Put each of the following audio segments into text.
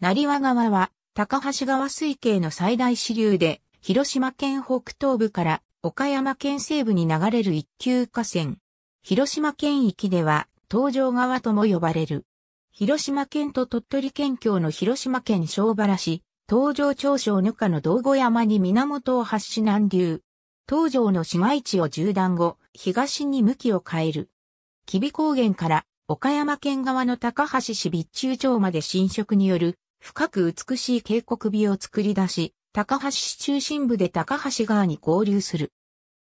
成和川は、高橋川水系の最大支流で、広島県北東部から岡山県西部に流れる一級河川。広島県域では、東上川とも呼ばれる。広島県と鳥取県境の広島県小原市、東上町小ぬかの道後山に源を発し南流。東上の市街地を縦断後、東に向きを変える。吉備高原から岡山県側の高橋市備中町まで侵食による深く美しい渓谷美を作り出し、高橋市中心部で高橋川に合流する。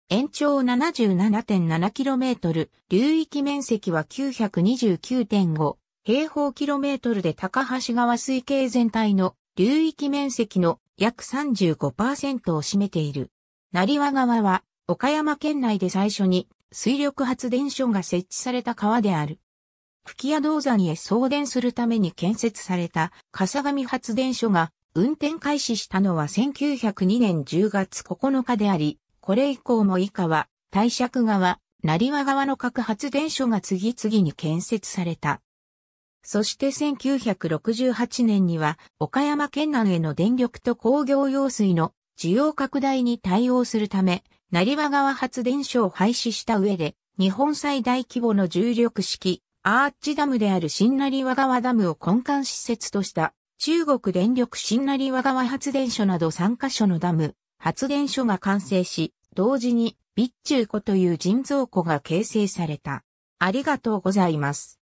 延長 77.7km、流域面積は929.5平方キロメートルで高橋川水系全体の流域面積の約35%を占めている。成和川は岡山県内で最初に水力発電所が設置された川である。吹き屋銅山へ送電するために建設された笠上発電所が運転開始したのは1902年10月9日であり、これ以降も以下は、大尺川、成和川の各発電所が次々に建設された。そして1968年には、岡山県内への電力と工業用水の需要拡大に対応するため、成和川発電所を廃止した上で、日本最大規模の重力式アーチダムである新成和川ダムを根幹施設とした中国電力新成和川発電所など3カ所のダム、発電所が完成し、同時に備中湖という人造湖が形成された。ありがとうございます。